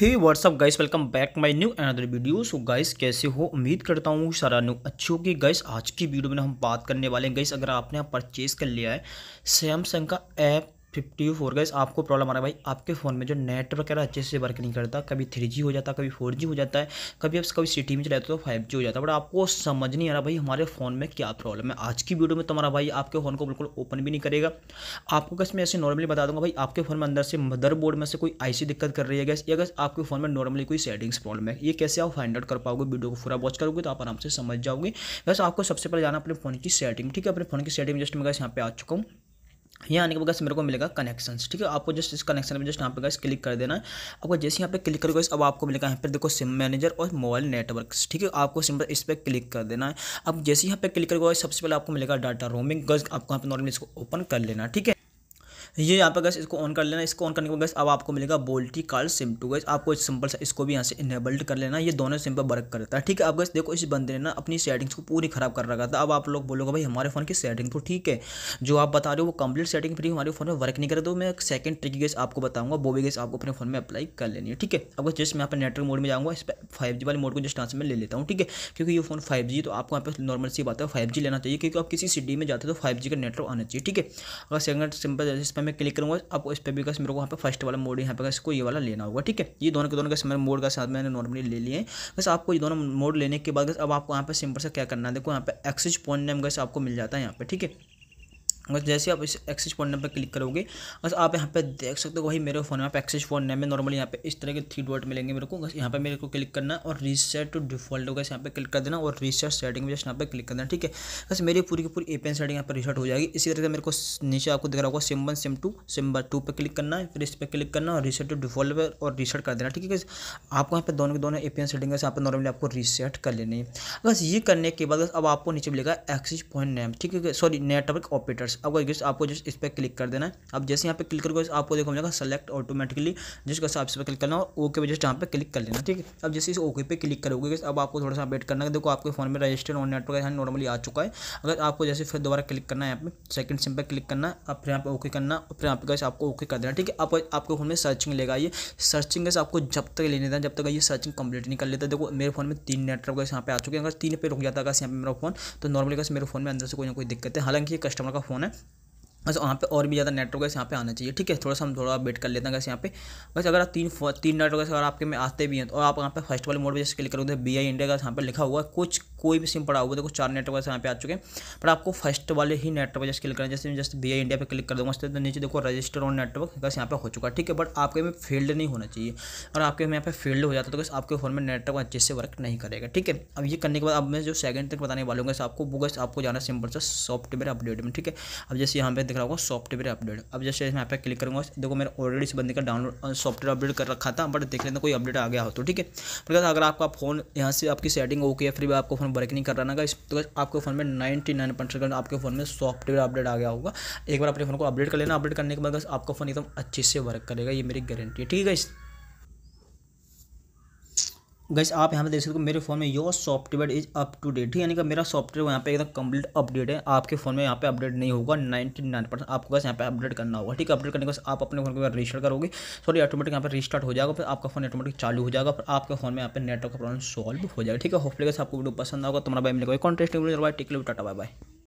Hey WhatsApp guys welcome back my new another video so guys कैसे हो उम्मीद करता हूँ सारा न्यू अच्छी हो कि गाइस आज की वीडियो में हम बात करने वाले हैं गाइस अगर आपने यहाँ परचेज़ कर लिया है सैमसंग का ऐप फिफ्टी फोर गाइस आपको प्रॉब्लम आ रहा है भाई आपके फ़ोन में जो नेटवर्क है अच्छे से वर्क नहीं करता कभी थ्री जी हो जाता कभी फोर जी हो जाता है कभी आप कभी सिटी में चलाते तो फाइव जी हो जाता है बट आपको समझ नहीं आ रहा भाई हमारे फ़ोन में क्या प्रॉब्लम है आज की वीडियो में तुम्हारा भाई आपके फ़ोन को बिल्कुल ओपन भी नहीं करेगा आपको कैसे मैं ऐसे नॉर्मली बता दूंगा भाई आपके फ़ोन में अंदर से मदरबोर्ड में से कोई ऐसी दिक्कत कर रही है गैस या गैस आपके फ़ोन में नॉर्मली कोई सेटिंग्स प्रॉब्लम है ये कैसे आप फाइंड आउट कर पाओगे वीडियो को पूरा वॉच करोगे तो आप आराम से समझ जाओगे बस आपको सबसे पहले जाना अपने फ़ोन की सेटिंग ठीक है अपने फ़ोन की सेटिंग जस्ट मैं गैस यहाँ पे आ चुका हूँ यहाँ आने के बाद मेरे को मिलेगा कनेक्शंस ठीक है आपको जस्ट इस कनेक्शन में जस्ट यहाँ पे गाइस क्लिक कर देना है आपको जैसे यहाँ पे क्लिक करोगे अब आपको मिलेगा यहाँ पर देखो सिम मैनेजर और मोबाइल नेटवर्क ठीक है आपको सिंपल इस पर क्लिक कर देना है अब जैसे यहाँ पे क्लिक करोगे सबसे पहले आपको मिलेगा डाटा रोमिंग गज आपको यहाँ पे नॉर्मली इसको ओपन कर लेना ठीक है ये यहाँ पर गैस इसको ऑन कर लेना इसको ऑन करने के बाद गैस अब आपको मिलेगा बोल्टी कार्ड सिम टू गैस आपको सिंपल सा इसको भी यहाँ से इनेबल्ड कर लेना ये दोनों सिम पर वर्क करता है ठीक है अब गैस देखो इस बंदे ने ना अपनी सेटिंग्स को पूरी खराब कर रखा था अब आप लोग बोलोगे भाई हमारे फ़ोन की सेटिंग तो ठीक है जो आप बता रहे हो वो कंप्लीट सेटिंग फ्री हमारे फ़ोन में वर्क नहीं करे तो मैं एक सेकंड ट्रिक गैस आपको बताऊंगा वो भी गैस आपको अपने फ़ोन में अप्लाई कर लेनी है ठीक है अब जस्ट मैं यहाँ पर नेटवर्क मोड में जाऊँगा इस पर फाइव वाले मोड को जस्ट यहाँ से मैं ले लेता हूँ ठीक है क्योंकि ये फ़ोन फाइव तो आपको यहाँ पर नॉर्मल सी बात है फाइव लेना चाहिए क्योंकि आप किसी सिटी में जाते हो तो फाइव का नेटवर्क आना चाहिए ठीक है अगर सेकंड सिंपल इस पर पर मैं क्लिक करूँगा आपको इस पर भी मेरे को वहाँ पर फर्स्ट वाला मोड यहाँ पे इसको ये वाला लेना होगा ठीक है ये दोनों के दोनों के मेरे मोड का साथ मैंने नॉर्मली ले लिए बस आपको ये दोनों मोड लेने के बाद अब आपको यहाँ पर सिंपल से क्या करना है देखो यहाँ पर एक्सिस पॉइंट नेम गैस आपको मिल जाता है यहाँ पर ठीक है बस जैसे आप इस एक्सेस फोन नेम पर क्लिक करोगे बस आप यहाँ पे देख सकते हो वही मेरे फोन में आप एक्सेस फोन नेम में नॉर्मली यहाँ पे इस तरह के थ्री डॉट मिलेंगे मेरे को बस यहाँ पे मेरे को क्लिक करना और रीसेट टू डिफॉल्ट होगा यहाँ पे क्लिक कर देना और रीसेट सेटिंग में जैसे यहाँ पे क्लिक करना ठीक है बस मेरी पूरी की पूरी ए पेन सेटिंग यहाँ पर रिसेट हो जाएगी इसी तरह से मेरे को नीचे आपको दिख रहा होगा SIM one SIM two SIM बार टू पर क्लिक करना है फिर इस पर क्लिक करना और रीसेट टू डिफॉल्ट पर और रीसेट कर देना ठीक है आपको यहाँ पे दोनों के दोनों एन सेटिंग यहाँ पर नॉर्मली आपको रीसेट कर लेनी है बस ये करने के बाद अब आपको नीचे मिलेगा एक्सिस पॉइंट नेम ठीक है सॉरी नेटवर्क ऑपरेटर्स गिफ्ट्स आपका गिफ्ट आपको जस्ट इस पर क्लिक कर देना है अब जैसे यहाँ पे क्लिक करोगे आपको देखो मिलेगा सेलेक्ट ऑटोमेटिकली आप इस पर क्लिक करना और ओके पे जस्ट यहाँ पे क्लिक कर लेना ठीक है अब जैसे इस ओके पे क्लिक करोगे अब आपको थोड़ा सा अपडेट करना है देखो आपके फोन में रजिस्टर्ड ऑन नेटवर्क यहाँ नॉर्मली आ चुका है अगर आपको जैसे फिर दोबारा क्लिक करना है यहाँ पे सेकंड सिम पर क्लिक करना अब फिर यहाँ पे ओके करना और फिर यहाँ पे कैसे आपको ओके कर देना ठीक है आप आपके फोन में सर्चिंग लेगा ये सर्चिंग कैसे आपको जब तक लेने देना जब तक ये सर्चिंग कंप्लीट नहीं कर लेता देखो मेरे फोन में तीन नेटवर्क यहाँ पे आ चुके हैं अगर तीन पे रुक जाता है यहाँ पे मेरा फोन तो नॉर्मली कैसे मेरे फोन में अंदर से कोई ना कोई दिक्कत है हालांकि ये कस्टमर का फोन Hoşçakalın. बस वहाँ पे और भी ज़्यादा नेटवर्क यहाँ पे आना चाहिए ठीक है थोड़ा सा हम थोड़ा वेट कर लेते हैं कैसे यहाँ पे बस अगर आप तीन तीन नेटवर्क अगर आपके में आते भी हैं तो आप यहाँ पे फर्स्ट वाले मोड पे जैसे क्लिक करोगे बी आई इंडिया का यहाँ पे लिखा हुआ है कुछ कोई भी सिम पड़ा हुआ देखो चार नेटवर्क यहाँ पे आ चुके हैं पर आपको फर्स्ट वाले ही नेटवर्क जैसे क्लिक करें जैसे मैं जस्ट बी आई इंडिया पर क्लिक कर दूँगा उससे तो नीचे देखो रजिस्टर ऑन नेटवर्क बस यहाँ पर हो चुका है ठीक है बट आपके में फील्ड नहीं होना चाहिए और आपके में यहाँ पे फील्ड हो जाता तो बस आपके फोन में नेटवर्क अच्छे से वर्क नहीं करेगा ठीक है अब ये करने के बाद अब मैं जो सेकंड तक बताने वालूंगा आपको वो बस आपको जाना सिंपल सा सॉफ्टवेयर अपडेट में ठीक है अब जैसे यहाँ पे दिख रहा होगा सॉफ्टवेयर अपडेट अब जैसे यहाँ पे क्लिक करूँगा देखो मेरा ऑलरेडी इस बंदे का डाउनलोड सॉफ्टवेयर अपडेट कर रखा था बट देख लेना कोई अपडेट आ गया हो तो ठीक है अगर आपका फ़ोन यहाँ से आपकी सेटिंग ओके है फिर भी आपको फोन वर्क नहीं कर रहा ना तो आपके फ़ोन में नाइनटी नाइन परसेंट आपके फ़ोन में सॉफ्टवेयर अपडेट आ गया होगा एक बार अपने फ़ोन को अपडेट कर लेना अपडेट करने के बाद आपका फ़ोन एकदम अच्छे से वर्क करेगा ये मेरी गारंटी है ठीक है गैस आप यहाँ पे देख सकते हो मेरे फ़ोन में your software is up to date यानी कि मेरा सॉफ्टवेयर यहाँ पे एकदम कंप्लीट अपडेट है आपके फ़ोन में यहाँ पे अपडेट नहीं होगा नाइनटी नाइन परसेंट आपको बस यहाँ पे अपडेट करना होगा ठीक है अपडेट करने के बाद आप अपने फ़ोन को रजिस्टर करोगे सॉरी ऑटोमेटिक यहाँ पर रिस्टार्ट हो जाएगा फिर आपका फोन ऑटोमेटिक चालू हो जाएगा फिर आपके फोन में यहाँ पर नेटवर्क का प्रॉब्लम सॉल्व हो जाएगा ठीक है होपफुली आपको वीडियो पसंद आगे तुम्हारा भाई मिलेगा कॉन्टेस्ट वीडियो टिकल टाटा बाय बाय